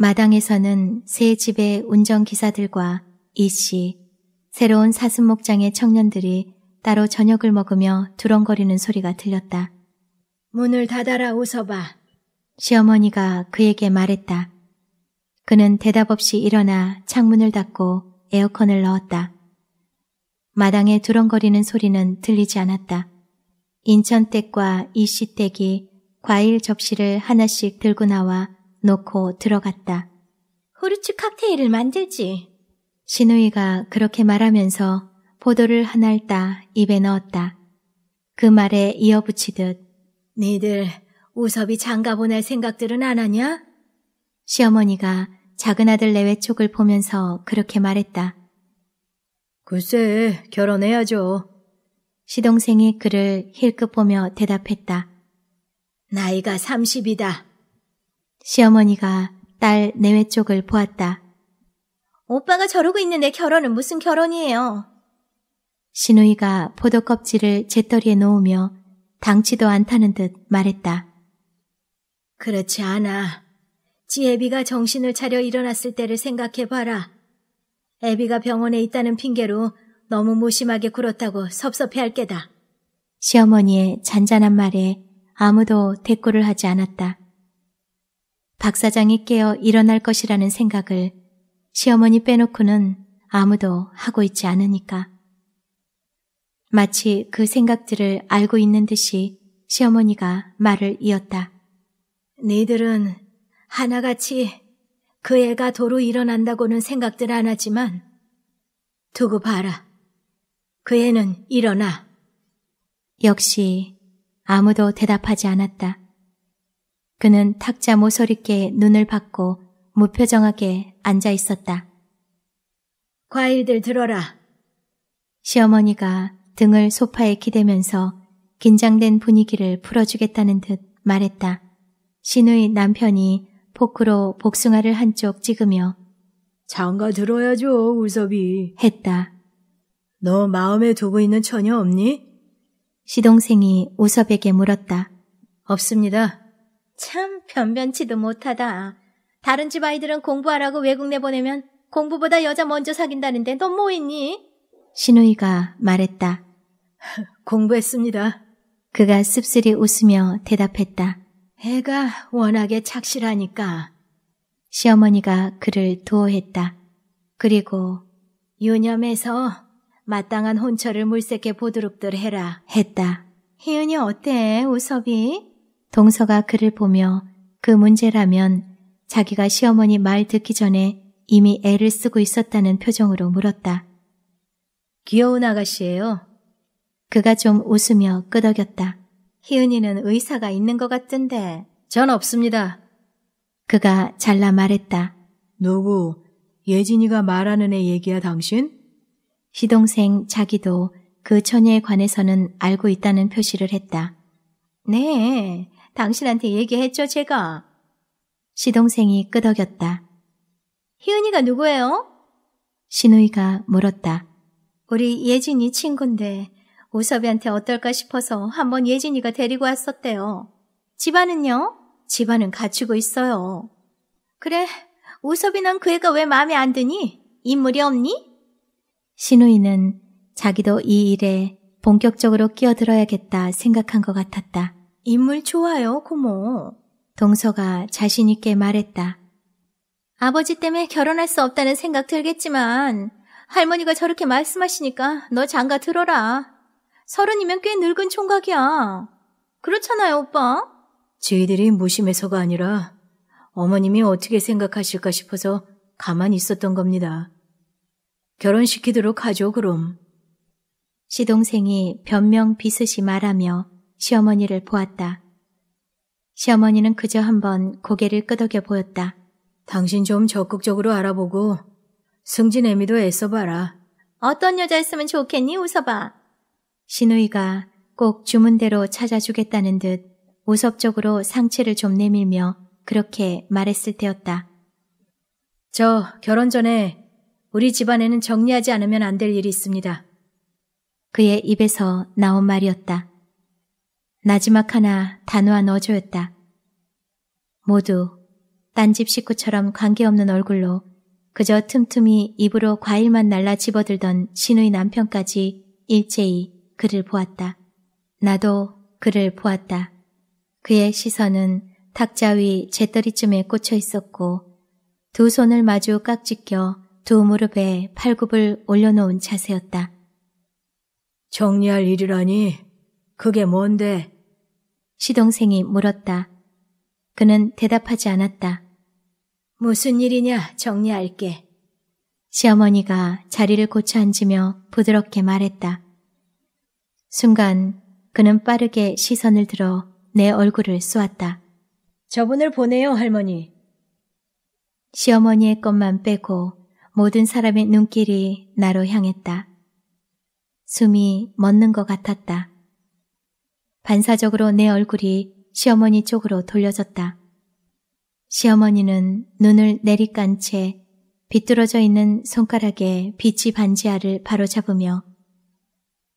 마당에서는 새 집의 운전기사들과 이씨, 새로운 사슴목장의 청년들이 따로 저녁을 먹으며 두렁거리는 소리가 들렸다. 문을 닫아라 웃어봐. 시어머니가 그에게 말했다. 그는 대답 없이 일어나 창문을 닫고 에어컨을 넣었다. 마당에 두렁거리는 소리는 들리지 않았다. 인천댁과 이씨댁이 과일 접시를 하나씩 들고 나와 놓고 들어갔다. 후르츠 칵테일을 만들지. 신우이가 그렇게 말하면서 포도를 하나를 따 입에 넣었다. 그 말에 이어붙이듯 니들 우섭이 장가 보낼 생각들은 안 하냐? 시어머니가 작은 아들 내외 쪽을 보면서 그렇게 말했다. 글쎄, 결혼해야죠. 시동생이 그를 힐끗 보며 대답했다. 나이가 30이다. 시어머니가 딸 내외 쪽을 보았다. 오빠가 저러고 있는데 결혼은 무슨 결혼이에요? 신우이가 포도 껍질을 재떨이에 놓으며 당치도 않다는 듯 말했다. 그렇지 않아. 지혜비가 정신을 차려 일어났을 때를 생각해봐라. 애비가 병원에 있다는 핑계로 너무 무심하게 굴었다고 섭섭해할 게다. 시어머니의 잔잔한 말에 아무도 대꾸를 하지 않았다. 박 사장이 깨어 일어날 것이라는 생각을 시어머니 빼놓고는 아무도 하고 있지 않으니까. 마치 그 생각들을 알고 있는 듯이 시어머니가 말을 이었다. 니들은 하나같이 그 애가 도로 일어난다고는 생각들 안 하지만 두고 봐라. 그 애는 일어나. 역시 아무도 대답하지 않았다. 그는 탁자 모서리께 눈을 받고 무표정하게 앉아 있었다. 과일들 들어라. 시어머니가 등을 소파에 기대면서 긴장된 분위기를 풀어주겠다는 듯 말했다. 신우의 남편이 포크로 복숭아를 한쪽 찍으며 장가 들어야죠, 우섭이 했다. 너 마음에 두고 있는 처녀 없니? 시동생이 우섭에게 물었다. 없습니다. 참 변변치도 못하다. 다른 집 아이들은 공부하라고 외국 내보내면 공부보다 여자 먼저 사귄다는데 넌 뭐있니 신우이가 말했다. 공부했습니다. 그가 씁쓸히 웃으며 대답했다. 애가 워낙에 착실하니까. 시어머니가 그를 도호했다. 그리고 유념해서 마땅한 혼처를 물색해 보도록들 해라 했다. 희은이 어때, 우섭이? 동서가 그를 보며 그 문제라면 자기가 시어머니 말 듣기 전에 이미 애를 쓰고 있었다는 표정으로 물었다. 귀여운 아가씨예요. 그가 좀 웃으며 끄덕였다. 희은이는 의사가 있는 것같은데전 없습니다. 그가 잘라 말했다. 누구? 예진이가 말하는 애 얘기야 당신? 시동생 자기도 그 처녀에 관해서는 알고 있다는 표시를 했다. 네, 당신한테 얘기했죠, 제가. 시동생이 끄덕였다. 희은이가 누구예요? 신우이가 물었다. 우리 예진이 친구인데 우섭이한테 어떨까 싶어서 한번 예진이가 데리고 왔었대요. 집안은요? 집안은 갖추고 있어요. 그래, 우섭이 난 그 애가 왜 마음에 안 드니? 인물이 없니? 신우이는 자기도 이 일에 본격적으로 끼어들어야겠다 생각한 것 같았다. 인물 좋아요, 고모. 동서가 자신있게 말했다. 아버지 때문에 결혼할 수 없다는 생각 들겠지만, 할머니가 저렇게 말씀하시니까 너 장가 들어라. 서른이면 꽤 늙은 총각이야. 그렇잖아요, 오빠? 저희들이 무심해서가 아니라 어머님이 어떻게 생각하실까 싶어서 가만히 있었던 겁니다. 결혼시키도록 하죠, 그럼. 시동생이 변명 비슷이 말하며 시어머니를 보았다. 시어머니는 그저 한번 고개를 끄덕여 보였다. 당신 좀 적극적으로 알아보고 승진 애미도 애써봐라. 어떤 여자였으면 좋겠니? 웃어봐. 신우이가 꼭 주문대로 찾아주겠다는 듯 우섭적으로 상체를 좀 내밀며 그렇게 말했을 때였다. 저 결혼 전에 우리 집안에는 정리하지 않으면 안 될 일이 있습니다. 그의 입에서 나온 말이었다. 마지막 하나 단호한 어조였다. 모두 딴 집 식구처럼 관계없는 얼굴로 그저 틈틈이 입으로 과일만 날라 집어들던 신우의 남편까지 일제히 그를 보았다. 나도 그를 보았다. 그의 시선은 탁자 위 재떨이쯤에 꽂혀 있었고 두 손을 마주 깍지껴 두 무릎에 팔굽을 올려놓은 자세였다. 정리할 일이라니 그게 뭔데? 시동생이 물었다. 그는 대답하지 않았다. 무슨 일이냐 정리할게. 시어머니가 자리를 고쳐 앉으며 부드럽게 말했다. 순간 그는 빠르게 시선을 들어 내 얼굴을 쏘았다. 저분을 보내요, 할머니. 시어머니의 것만 빼고 모든 사람의 눈길이 나로 향했다. 숨이 멎는 것 같았다. 반사적으로 내 얼굴이 시어머니 쪽으로 돌려졌다. 시어머니는 눈을 내리깐 채 비뚤어져 있는 손가락에 빛이 반지하를 바로잡으며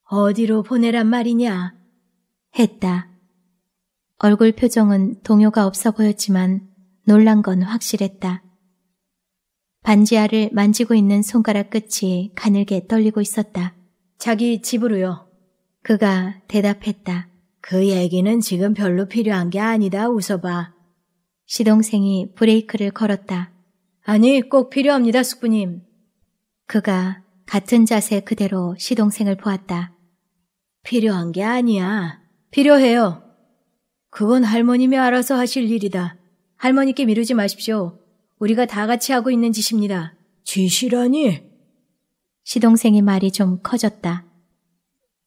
어디로 보내란 말이냐? 했다. 얼굴 표정은 동요가 없어 보였지만 놀란 건 확실했다. 반지하를 만지고 있는 손가락 끝이 가늘게 떨리고 있었다. 자기 집으로요. 그가 대답했다. 그 얘기는 지금 별로 필요한 게 아니다, 웃어봐. 시동생이 브레이크를 걸었다. 아니, 꼭 필요합니다, 숙부님. 그가 같은 자세 그대로 시동생을 보았다. 필요한 게 아니야. 필요해요. 그건 할머님이 알아서 하실 일이다. 할머니께 미루지 마십시오. 우리가 다 같이 하고 있는 짓입니다. 짓이라니? 시동생의 말이 좀 커졌다.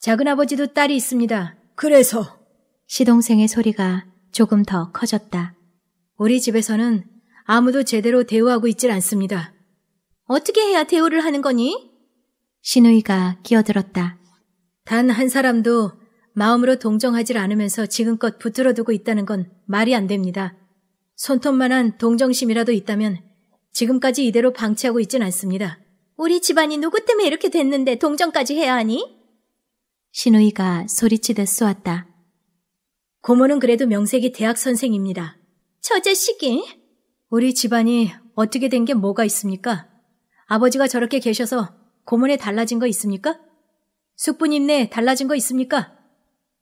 작은아버지도 딸이 있습니다. 그래서 시동생의 소리가 조금 더 커졌다. 우리 집에서는 아무도 제대로 대우하고 있질 않습니다. 어떻게 해야 대우를 하는 거니? 신우이가 끼어들었다. 단 한 사람도 마음으로 동정하질 않으면서 지금껏 붙들어두고 있다는 건 말이 안 됩니다. 손톱만한 동정심이라도 있다면 지금까지 이대로 방치하고 있진 않습니다. 우리 집안이 누구 때문에 이렇게 됐는데 동정까지 해야 하니? 신우이가 소리치듯 쏘았다. 고모는 그래도 명색이 대학 선생입니다. 저 자식이? 우리 집안이 어떻게 된 게 뭐가 있습니까? 아버지가 저렇게 계셔서 고문에 달라진 거 있습니까? 숙부님네 달라진 거 있습니까?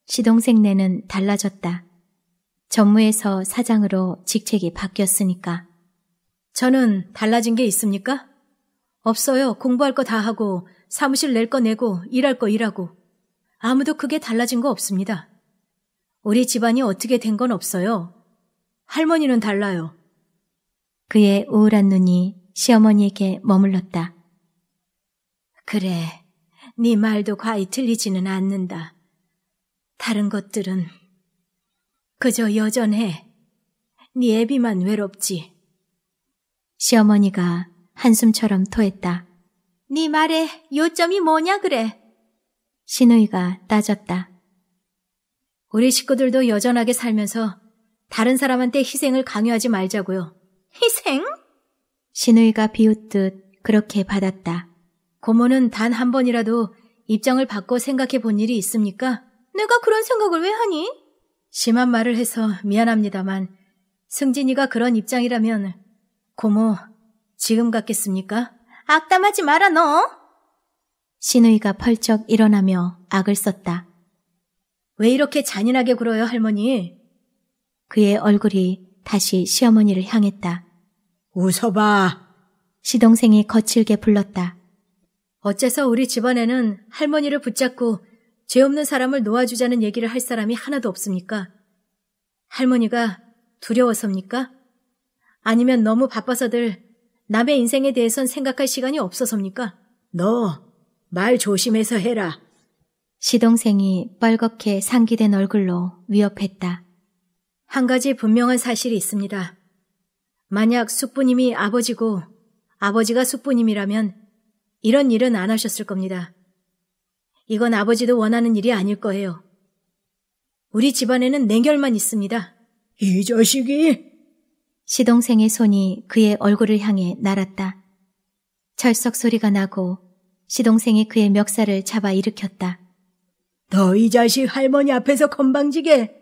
시동생네는 달라졌다. 전무에서 사장으로 직책이 바뀌었으니까. 저는 달라진 게 있습니까? 없어요. 공부할 거 다 하고 사무실 낼 거 내고 일할 거 일하고 아무도 크게 달라진 거 없습니다. 우리 집안이 어떻게 된 건 없어요. 할머니는 달라요. 그의 우울한 눈이 시어머니에게 머물렀다. 그래, 네 말도 과히 틀리지는 않는다. 다른 것들은 그저 여전해. 네 애비만 외롭지. 시어머니가 한숨처럼 토했다. 네 말에 요점이 뭐냐 그래. 신우이가 따졌다. 우리 식구들도 여전하게 살면서 다른 사람한테 희생을 강요하지 말자고요. 희생? 신우이가 비웃듯 그렇게 받았다. 고모는 단 한 번이라도 입장을 바꿔 생각해 본 일이 있습니까? 내가 그런 생각을 왜 하니? 심한 말을 해서 미안합니다만 승진이가 그런 입장이라면 고모 지금 같겠습니까? 악담하지 마라 너. 신우이가 펄쩍 일어나며 악을 썼다. 왜 이렇게 잔인하게 굴어요, 할머니? 그의 얼굴이 다시 시어머니를 향했다. 웃어봐. 시동생이 거칠게 불렀다. 어째서 우리 집안에는 할머니를 붙잡고 죄 없는 사람을 놓아주자는 얘기를 할 사람이 하나도 없습니까? 할머니가 두려워서입니까? 아니면 너무 바빠서들 남의 인생에 대해선 생각할 시간이 없어서입니까? 너말 조심해서 해라. 시동생이 빨갛게 상기된 얼굴로 위협했다. 한 가지 분명한 사실이 있습니다. 만약 숙부님이 아버지고 아버지가 숙부님이라면 이런 일은 안 하셨을 겁니다. 이건 아버지도 원하는 일이 아닐 거예요. 우리 집안에는 냉결만 있습니다. 이 자식이! 시동생의 손이 그의 얼굴을 향해 날았다. 철석 소리가 나고 시동생이 그의 멱살을 잡아 일으켰다. 너 이 자식 할머니 앞에서 건방지게!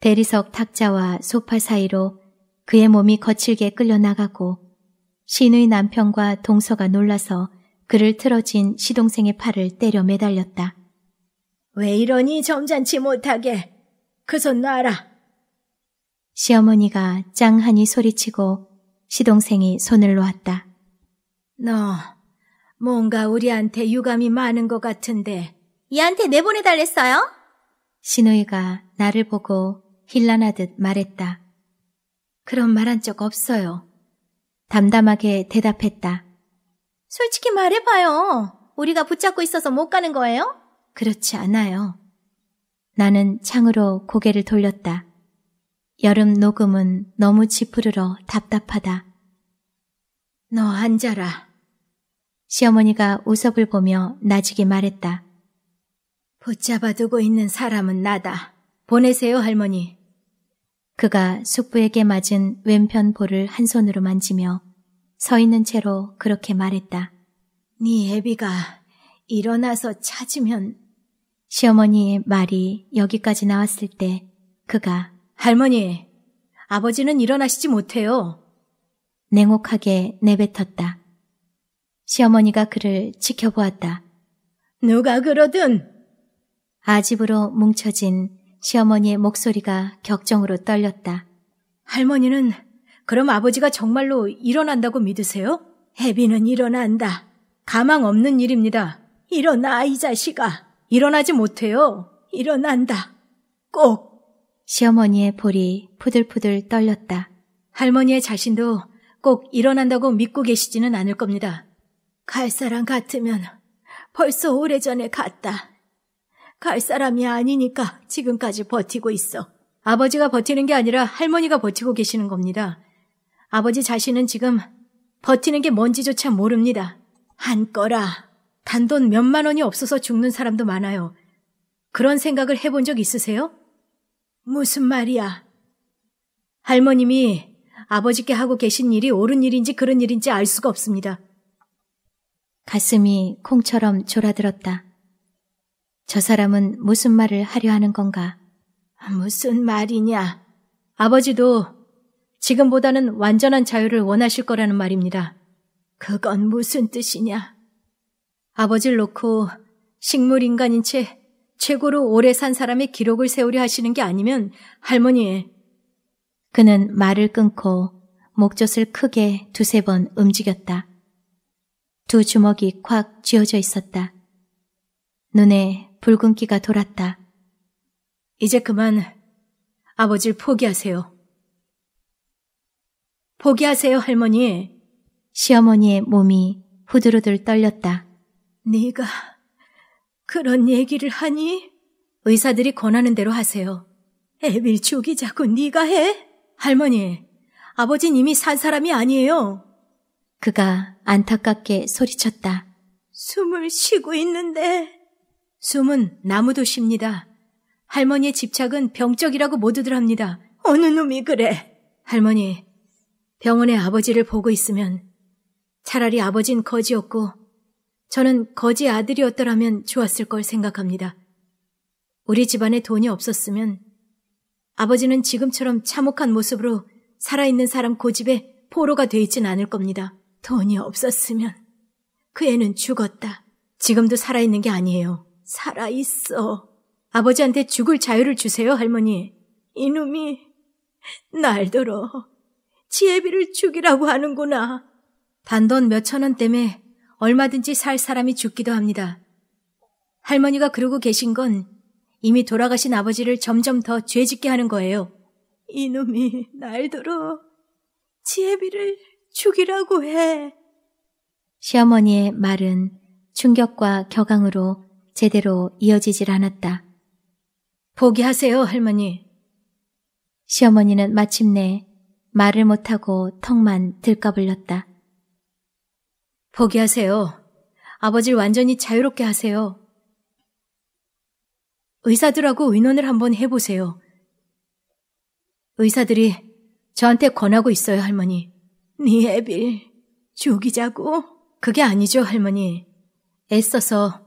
대리석 탁자와 소파 사이로 그의 몸이 거칠게 끌려나가고 신의 남편과 동서가 놀라서 그를 틀어진 시동생의 팔을 때려 매달렸다. 왜 이러니 점잖지 못하게! 그 손 놔라! 시어머니가 짱하니 소리치고 시동생이 손을 놓았다. 너... 뭔가 우리한테 유감이 많은 것 같은데. 얘한테 내보내달랬어요? 신우이가 나를 보고 힐난하듯 말했다. 그런 말 한 적 없어요. 담담하게 대답했다. 솔직히 말해봐요. 우리가 붙잡고 있어서 못 가는 거예요? 그렇지 않아요. 나는 창으로 고개를 돌렸다. 여름 녹음은 너무 지푸르러 답답하다. 너 앉아라. 시어머니가 우석을 보며 나직에 말했다. 붙잡아두고 있는 사람은 나다. 보내세요, 할머니. 그가 숙부에게 맞은 왼편 볼을 한 손으로 만지며 서 있는 채로 그렇게 말했다. 네 애비가 일어나서 찾으면 시어머니의 말이 여기까지 나왔을 때 그가 할머니, 아버지는 일어나시지 못해요. 냉혹하게 내뱉었다. 시어머니가 그를 지켜보았다. 누가 그러든! 아집으로 뭉쳐진 시어머니의 목소리가 격정으로 떨렸다. 할머니는 그럼 아버지가 정말로 일어난다고 믿으세요? 해비는 일어난다. 가망 없는 일입니다. 일어나, 이 자식아. 일어나지 못해요. 일어난다. 꼭! 시어머니의 볼이 푸들푸들 떨렸다. 할머니의 자신도 꼭 일어난다고 믿고 계시지는 않을 겁니다. 갈 사람 같으면 벌써 오래전에 갔다. 갈 사람이 아니니까 지금까지 버티고 있어. 아버지가 버티는 게 아니라 할머니가 버티고 계시는 겁니다. 아버지 자신은 지금 버티는 게 뭔지조차 모릅니다. 한꺼라. 단돈 몇만 원이 없어서 죽는 사람도 많아요. 그런 생각을 해본 적 있으세요? 무슨 말이야? 할머님이 아버지께 하고 계신 일이 옳은 일인지 그런 일인지 알 수가 없습니다. 가슴이 콩처럼 졸아들었다. 저 사람은 무슨 말을 하려 하는 건가? 무슨 말이냐? 아버지도 지금보다는 완전한 자유를 원하실 거라는 말입니다. 그건 무슨 뜻이냐? 아버지를 놓고 식물 인간인 채 최고로 오래 산 사람의 기록을 세우려 하시는 게 아니면 할머니. 그는 말을 끊고 목젖을 크게 두세 번 움직였다. 두 주먹이 콱 쥐어져 있었다. 눈에 붉은기가 돌았다. 이제 그만 아버지를 포기하세요. 포기하세요, 할머니. 시어머니의 몸이 후들후들 떨렸다. 네가 그런 얘기를 하니? 의사들이 권하는 대로 하세요. 애밀 죽이자고 네가 해? 할머니, 아버진 이미 산 사람이 아니에요. 그가 안타깝게 소리쳤다. 숨을 쉬고 있는데. 숨은 나무도 쉽니다. 할머니의 집착은 병적이라고 모두들 합니다. 어느 놈이 그래? 할머니, 병원에 아버지를 보고 있으면 차라리 아버진 거지였고 저는 거지 아들이었더라면 좋았을 걸 생각합니다. 우리 집안에 돈이 없었으면 아버지는 지금처럼 참혹한 모습으로 살아있는 사람 고집에 포로가 돼 있진 않을 겁니다. 돈이 없었으면 그 애는 죽었다. 지금도 살아있는 게 아니에요. 살아있어. 아버지한테 죽을 자유를 주세요, 할머니. 이놈이 날더러 지혜비를 죽이라고 하는구나. 단돈 몇 천 원 때문에 얼마든지 살 사람이 죽기도 합니다. 할머니가 그러고 계신 건 이미 돌아가신 아버지를 점점 더 죄짓게 하는 거예요. 이놈이 날더러 지혜비를 죽이라고 해. 시어머니의 말은 충격과 격앙으로 제대로 이어지질 않았다. 포기하세요, 할머니. 시어머니는 마침내 말을 못하고 턱만 들까불렸다. 포기하세요. 아버지를 완전히 자유롭게 하세요. 의사들하고 의논을 한번 해보세요. 의사들이 저한테 권하고 있어요, 할머니. 네 애비 죽이자고? 그게 아니죠, 할머니. 애써서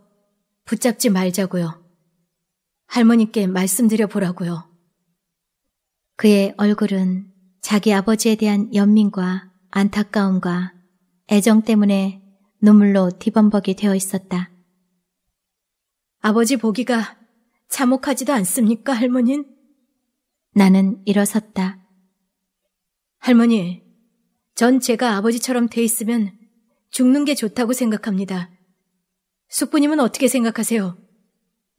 붙잡지 말자고요. 할머니께 말씀드려 보라고요. 그의 얼굴은 자기 아버지에 대한 연민과 안타까움과 애정 때문에 눈물로 뒤범벅이 되어 있었다. 아버지 보기가 참혹하지도 않습니까, 할머니 나는 일어섰다. 할머니, 전 제가 아버지처럼 돼 있으면 죽는 게 좋다고 생각합니다. 숙부님은 어떻게 생각하세요?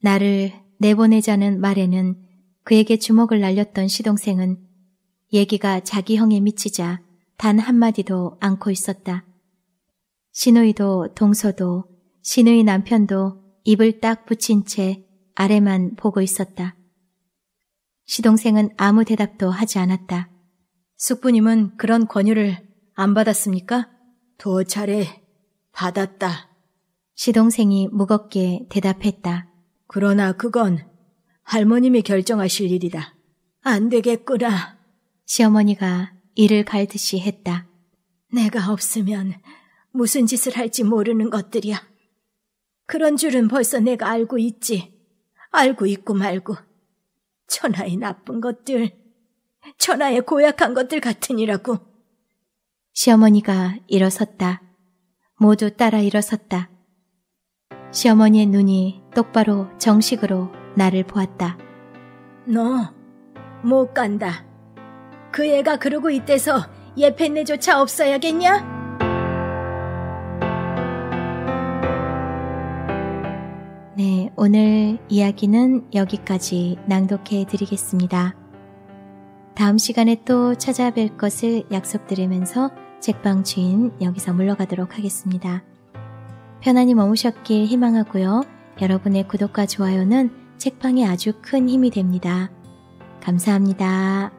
나를 내보내자는 말에는 그에게 주먹을 날렸던 시동생은 얘기가 자기 형에 미치자 단 한마디도 안고 있었다. 신우이도 동서도 신우이 남편도 입을 딱 붙인 채 아래만 보고 있었다. 시동생은 아무 대답도 하지 않았다. 숙부님은 그런 권유를 안 받았습니까? 두 차례 받았다. 시동생이 무겁게 대답했다. 그러나 그건 할머님이 결정하실 일이다. 안 되겠구나. 시어머니가 이를 갈듯이 했다. 내가 없으면 무슨 짓을 할지 모르는 것들이야. 그런 줄은 벌써 내가 알고 있지. 알고 있고 말고. 천하의 나쁜 것들, 천하의 고약한 것들 같으니라고. 시어머니가 일어섰다. 모두 따라 일어섰다. 시어머니의 눈이 똑바로 정식으로 나를 보았다. 너, 못 간다. 그 애가 그러고 있대서 예팬네조차 없어야겠냐? 네, 오늘 이야기는 여기까지 낭독해 드리겠습니다. 다음 시간에 또 찾아뵐 것을 약속드리면서 책방 주인 여기서 물러가도록 하겠습니다. 편안히 머무셨길 희망하고요. 여러분의 구독과 좋아요는 책방에 아주 큰 힘이 됩니다. 감사합니다.